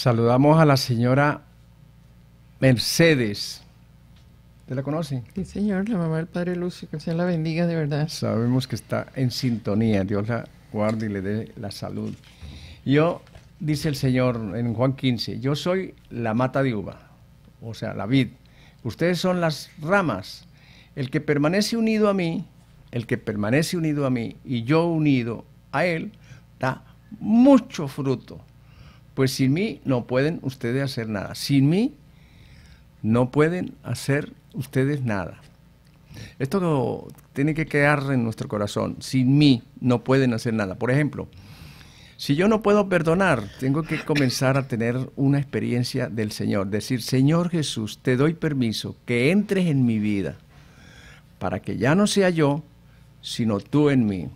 Saludamos a la señora Mercedes. ¿Te la conoce? Sí, señor, la mamá del Padre Lucio, que se la bendiga de verdad. Sabemos que está en sintonía, Dios la guarde y le dé la salud. Yo, dice el Señor en Juan 15, yo soy la mata de uva, o sea, la vid. Ustedes son las ramas. El que permanece unido a mí, el que permanece unido a mí y yo unido a él, da mucho fruto pues sin mí no pueden ustedes hacer nada. Sin mí no pueden hacer ustedes nada. Esto tiene que quedar en nuestro corazón. Sin mí no pueden hacer nada. Por ejemplo, si yo no puedo perdonar, tengo que comenzar a tener una experiencia del Señor. Decir, Señor Jesús, te doy permiso que entres en mi vida para que ya no sea yo, sino tú en mí.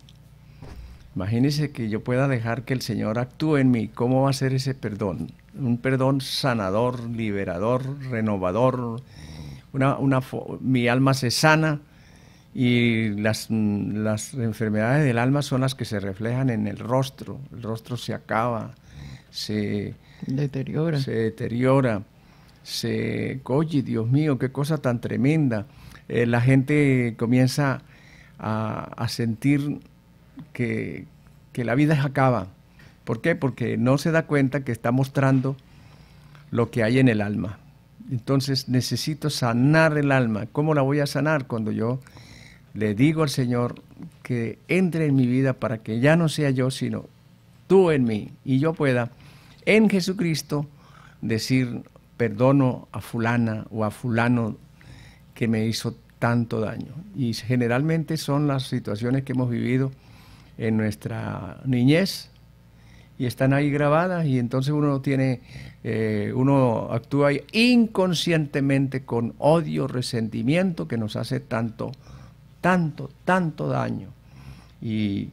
Imagínese que yo pueda dejar que el Señor actúe en mí. ¿Cómo va a ser ese perdón? Un perdón sanador, liberador, renovador. mi alma se sana y las, enfermedades del alma son las que se reflejan en el rostro. El rostro se acaba, se deteriora. Se deteriora. Se, oye, Dios mío, qué cosa tan tremenda. Eh, la gente comienza a, a sentir que, la vida acaba. ¿Por qué? Porque no se da cuenta que está mostrando lo que hay en el alma. Entonces necesito sanar el alma. ¿Cómo la voy a sanar? Cuando yo le digo al Señor que entre en mi vida para que ya no sea yo, sino tú en mí y yo pueda en Jesucristo decir perdono a fulana o a fulano que me hizo tanto daño. Y generalmente son las situaciones que hemos vivido en nuestra niñez y están ahí grabadas y entonces uno tiene, eh, uno actúa inconscientemente con odio, resentimiento que nos hace tanto, tanto, tanto daño. Y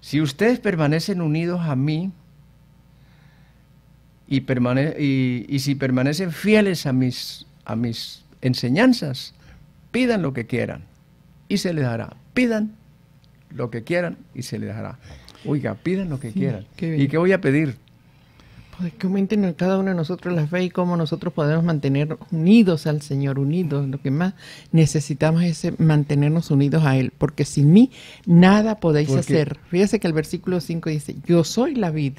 si ustedes permanecen unidos a mí y, permane y, si permanecen fieles a mis, a mis enseñanzas, pidan lo que quieran y se les dará. Pidan lo que quieran y se les dará, Oiga, piden lo que quieran. ¿Y qué voy a pedir? Pues que aumenten cada uno de nosotros la fe y cómo nosotros podemos mantener unidos al Señor, unidos. Lo que más necesitamos es mantenernos unidos a Él, porque sin mí nada podéis hacer. Fíjese que el versículo 5 dice, yo soy la vid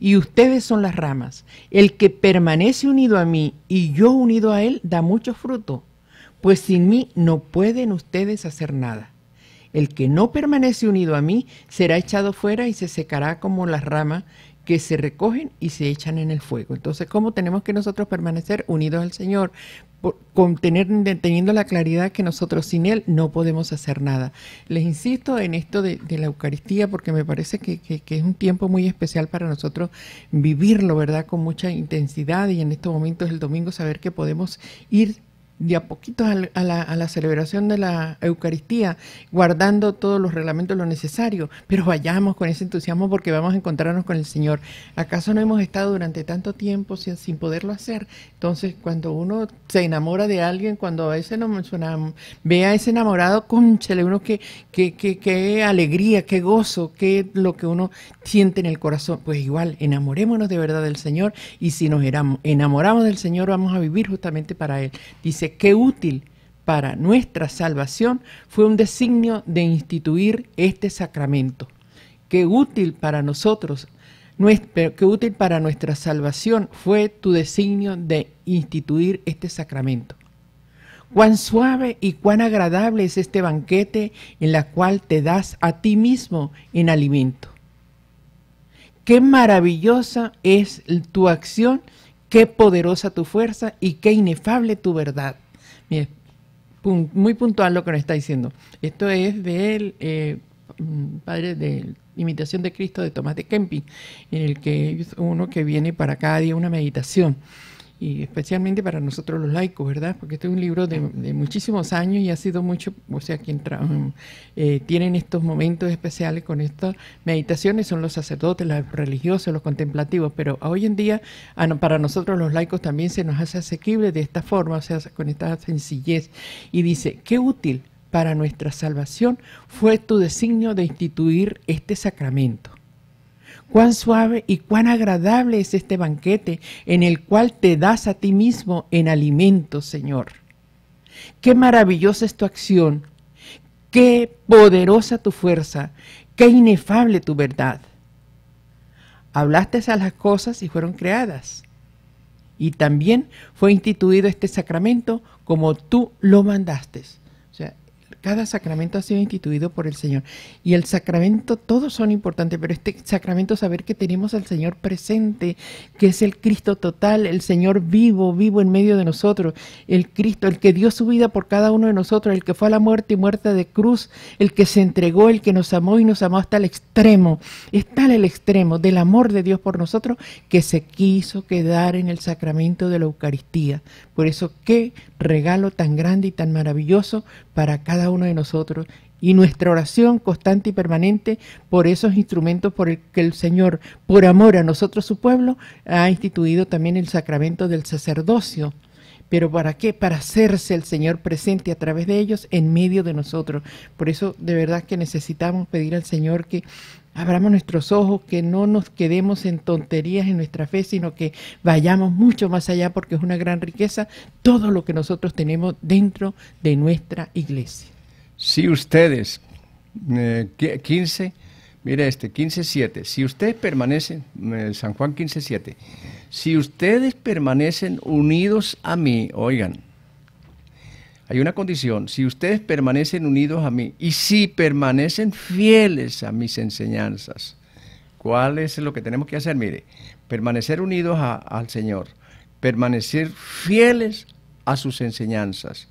y ustedes son las ramas. El que permanece unido a mí y yo unido a Él da mucho fruto, pues sin mí no pueden ustedes hacer nada. El que no permanece unido a mí será echado fuera y se secará como las ramas que se recogen y se echan en el fuego. Entonces, ¿cómo tenemos que nosotros permanecer unidos al Señor? teniendo la claridad que nosotros sin Él no podemos hacer nada. Les insisto en esto de, la Eucaristía porque me parece que, es un tiempo muy especial para nosotros vivirlo, ¿verdad? Con mucha intensidad y en estos momentos del domingo saber que podemos ir de a poquitos a, la, celebración de la Eucaristía, guardando todos los reglamentos, lo necesario, pero vayamos con ese entusiasmo porque vamos a encontrarnos con el Señor. ¿Acaso no hemos estado durante tanto tiempo sin, sin poderlo hacer? Entonces, cuando uno se enamora de alguien, cuando a ese no ve a ese enamorado, cónchale, uno que, que, que, alegría, qué gozo, qué lo que uno siente en el corazón. Pues igual, enamorémonos de verdad del Señor y si nos enamoramos del Señor, vamos a vivir justamente para Él. Dice qué útil para nuestra salvación fue un designio de instituir este sacramento. Qué útil para nosotros, qué útil para nuestra salvación fue tu designio de instituir este sacramento. Cuán suave y cuán agradable es este banquete en la cual te das a ti mismo en alimento. Qué maravillosa es tu acción qué poderosa tu fuerza y qué inefable tu verdad. muy puntual lo que nos está diciendo. Esto es del eh, mm, padre de Imitación de Cristo de Tomás de Kempi, en el que es uno que viene para cada día una meditación y especialmente para nosotros los laicos, ¿verdad? Porque este es un libro de, muchísimos años y ha sido mucho, o sea, quien eh, tienen estos momentos especiales con estas meditaciones son los sacerdotes, los religiosos, los contemplativos, pero hoy en día ah, para nosotros los laicos también se nos hace asequible de esta forma, o sea, con esta sencillez. Y dice, qué útil para nuestra salvación fue tu designio de instituir este sacramento cuán suave y cuán agradable es este banquete en el cual te das a ti mismo en alimento, Señor. Qué maravillosa es tu acción, qué poderosa tu fuerza, qué inefable tu verdad. Hablaste a las cosas y fueron creadas. Y también fue instituido este sacramento como tú lo mandaste cada sacramento ha sido instituido por el Señor. Y el sacramento, todos son importantes, pero este sacramento, saber que tenemos al Señor presente, que es el Cristo total, el Señor vivo, vivo en medio de nosotros, el Cristo, el que dio su vida por cada uno de nosotros, el que fue a la muerte y muerte de cruz, el que se entregó, el que nos amó y nos amó hasta el extremo. Es tal el extremo del amor de Dios por nosotros que se quiso quedar en el sacramento de la Eucaristía por eso, qué regalo tan grande y tan maravilloso para cada uno de nosotros. Y nuestra oración constante y permanente por esos instrumentos por el que el Señor, por amor a nosotros, su pueblo, ha instituido también el sacramento del sacerdocio. ¿Pero para qué? Para hacerse el Señor presente a través de ellos en medio de nosotros. Por eso de verdad que necesitamos pedir al Señor que abramos nuestros ojos, que no nos quedemos en tonterías en nuestra fe, sino que vayamos mucho más allá porque es una gran riqueza todo lo que nosotros tenemos dentro de nuestra iglesia. Si ustedes, 15, eh, mire este, 15-7, si ustedes permanecen, eh, San Juan 15-7, si ustedes permanecen unidos a mí, oigan, hay una condición, si ustedes permanecen unidos a mí y si permanecen fieles a mis enseñanzas, ¿cuál es lo que tenemos que hacer? Mire, permanecer unidos al Señor, permanecer fieles a sus enseñanzas.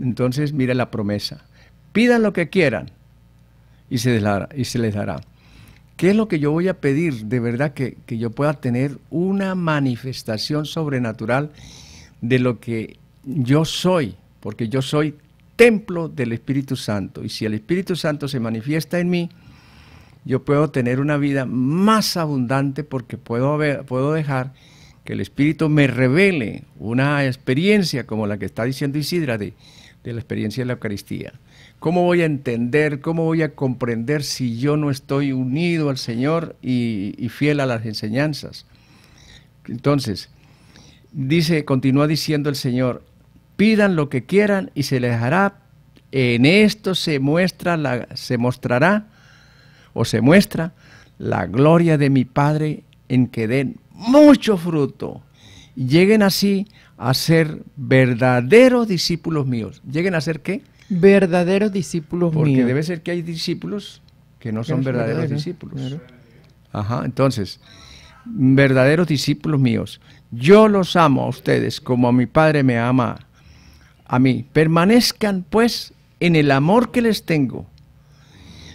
Entonces, mire la promesa, pidan lo que quieran y se les dará. Y se dará. ¿Qué es lo que yo voy a pedir de verdad que yo pueda tener una manifestación sobrenatural de lo que yo soy, porque yo soy templo del Espíritu Santo. Y si el Espíritu Santo se manifiesta en mí, yo puedo tener una vida más abundante porque puedo, puedo dejar que el Espíritu me revele una experiencia como la que está diciendo Isidra de, la experiencia de la Eucaristía. ¿Cómo voy a entender, cómo voy a comprender si yo no estoy unido al Señor y, y fiel a las enseñanzas? Entonces, dice, continúa diciendo el Señor, pidan lo que quieran y se les hará. En esto se muestra la, se mostrará o se muestra la gloria de mi Padre en que den mucho fruto. Lleguen así a ser verdaderos discípulos míos. Lleguen a ser qué? Verdaderos discípulos míos. Porque debe ser que hay discípulos que no son verdaderos, discípulos. Ajá, entonces, verdaderos discípulos míos. Yo los amo a ustedes como a mi Padre me ama a mí. Permanezcan pues en el amor que les tengo.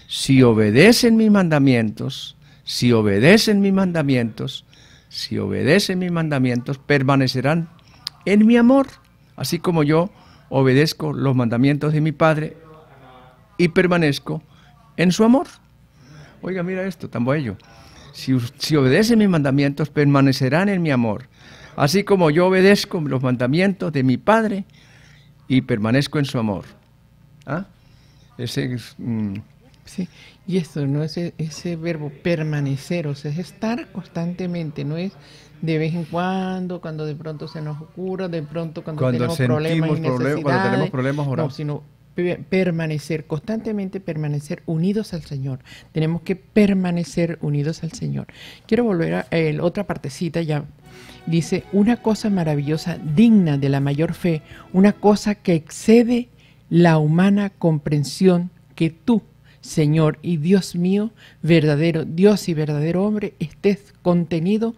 Si obedecen mis mandamientos, si obedecen mis mandamientos, si obedecen mis mandamientos, permanecerán en mi amor, así como yo obedezco los mandamientos de mi Padre y permanezco en su amor. Oiga, mira esto, tan bello. Si, si obedecen mis mandamientos, permanecerán en mi amor, así como yo obedezco los mandamientos de mi Padre y permanezco en su amor. ¿Ah? Ese mm. Y esto no es e, ese verbo permanecer, o sea, es estar constantemente, no es de vez en cuando, cuando de pronto se nos ocurra, de pronto cuando, cuando tenemos problemas, oramos. No, sino permanecer constantemente, permanecer unidos al Señor. Tenemos que permanecer unidos al Señor. Quiero volver a eh, otra partecita ya dice, una cosa maravillosa, digna de la mayor fe, una cosa que excede la humana comprensión que tú, Señor y Dios mío, verdadero Dios y verdadero hombre, estés contenido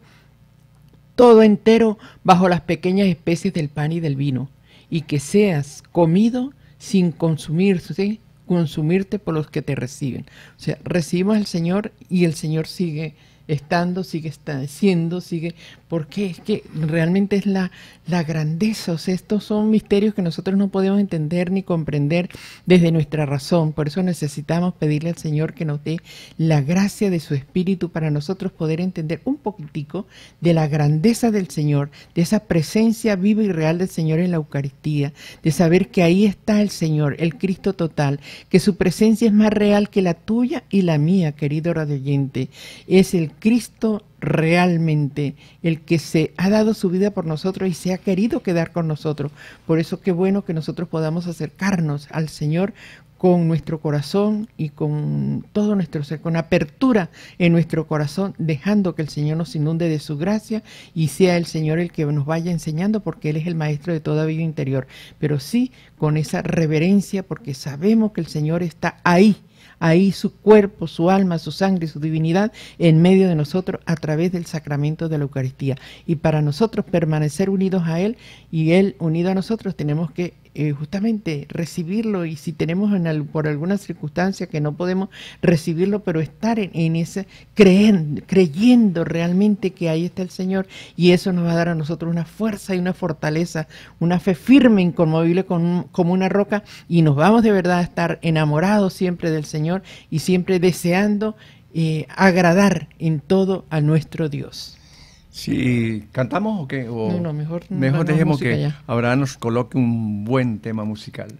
todo entero bajo las pequeñas especies del pan y del vino, y que seas comido sin consumirse, consumirte por los que te reciben. O sea, recibimos al Señor y el Señor sigue estando, sigue siendo, sigue porque es que realmente es la, la grandeza. O sea, estos son misterios que nosotros no podemos entender ni comprender desde nuestra razón. Por eso necesitamos pedirle al Señor que nos dé la gracia de su Espíritu para nosotros poder entender un poquitico de la grandeza del Señor, de esa presencia viva y real del Señor en la Eucaristía, de saber que ahí está el Señor, el Cristo total, que su presencia es más real que la tuya y la mía, querido oyente. Es el Cristo realmente, el que se ha dado su vida por nosotros y se ha querido quedar con nosotros. Por eso qué bueno que nosotros podamos acercarnos al Señor con nuestro corazón y con todo nuestro ser, con apertura en nuestro corazón, dejando que el Señor nos inunde de su gracia y sea el Señor el que nos vaya enseñando, porque Él es el maestro de toda vida interior, pero sí con esa reverencia, porque sabemos que el Señor está ahí ahí su cuerpo, su alma, su sangre, su divinidad en medio de nosotros a través del sacramento de la Eucaristía. Y para nosotros permanecer unidos a Él y Él unido a nosotros tenemos que eh, justamente recibirlo y si tenemos en por alguna circunstancia que no podemos recibirlo, pero estar en, ese, creyendo, creyendo realmente que ahí está el Señor y eso nos va a dar a nosotros una fuerza y una fortaleza, una fe firme, inconmovible como, como una roca y nos vamos de verdad a estar enamorados siempre del Señor y siempre deseando eh, agradar en todo a nuestro Dios. Sí, ¿cantamos o qué? O mejor, mejor dejemos que ya. Abraham nos coloque un buen tema musical.